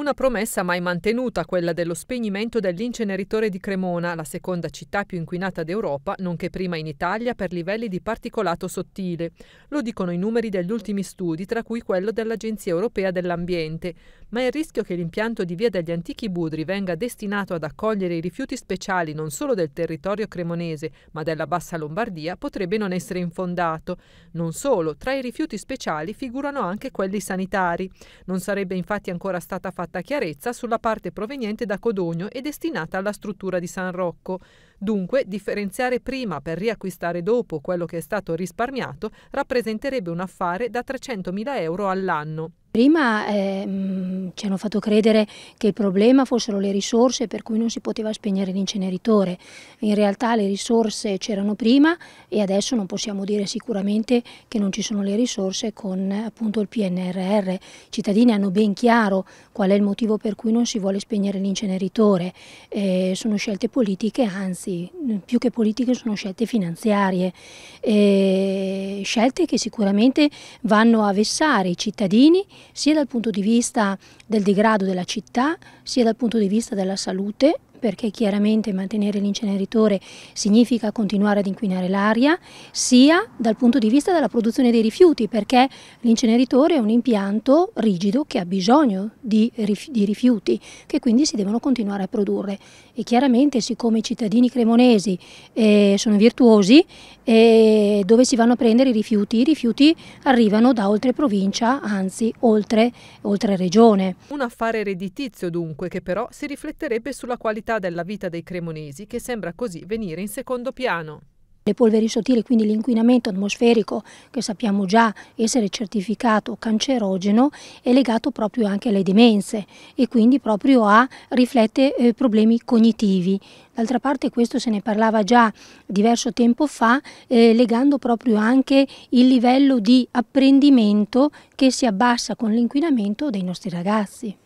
Una promessa mai mantenuta, quella dello spegnimento dell'inceneritore di Cremona, la seconda città più inquinata d'Europa, nonché prima in Italia per livelli di particolato sottile. Lo dicono i numeri degli ultimi studi, tra cui quello dell'Agenzia europea dell'ambiente. Ma il rischio che l'impianto di Via degli Antichi Budri venga destinato ad accogliere i rifiuti speciali non solo del territorio cremonese, ma della bassa Lombardia, potrebbe non essere infondato. Non solo, tra i rifiuti speciali figurano anche quelli sanitari. Non sarebbe infatti ancora stata fatta fatta chiarezza sulla parte proveniente da Codogno e destinata alla struttura di San Rocco. Dunque, differenziare prima per riacquistare dopo quello che è stato risparmiato rappresenterebbe un affare da 300.000 euro all'anno. Prima eh, ci hanno fatto credere che il problema fossero le risorse per cui non si poteva spegnere l'inceneritore. In realtà le risorse c'erano prima e adesso non possiamo dire sicuramente che non ci sono le risorse con appunto il PNRR. I cittadini hanno ben chiaro qual è il motivo per cui non si vuole spegnere l'inceneritore. Eh, sono scelte politiche, anzi più che politiche sono scelte finanziarie. Eh, scelte che sicuramente vanno a vessare i cittadini sia dal punto di vista del degrado della città, sia dal punto di vista della salute perché chiaramente mantenere l'inceneritore significa continuare ad inquinare l'aria, sia dal punto di vista della produzione dei rifiuti, perché l'inceneritore è un impianto rigido che ha bisogno di, di, rifiuti, che quindi si devono continuare a produrre. E chiaramente siccome i cittadini cremonesi eh, sono virtuosi, eh, dove si vanno a prendere i rifiuti? I rifiuti arrivano da oltre provincia, anzi oltre, oltre regione. Un affare redditizio dunque, che però si rifletterebbe sulla qualità complessità della vita dei cremonesi che sembra così venire in secondo piano. Le polveri sottili, quindi l'inquinamento atmosferico che sappiamo già essere certificato cancerogeno, è legato proprio anche alle demenze e quindi proprio a riflette eh, problemi cognitivi. D'altra parte questo se ne parlava già diverso tempo fa, eh, legando proprio anche il livello di apprendimento che si abbassa con l'inquinamento dei nostri ragazzi.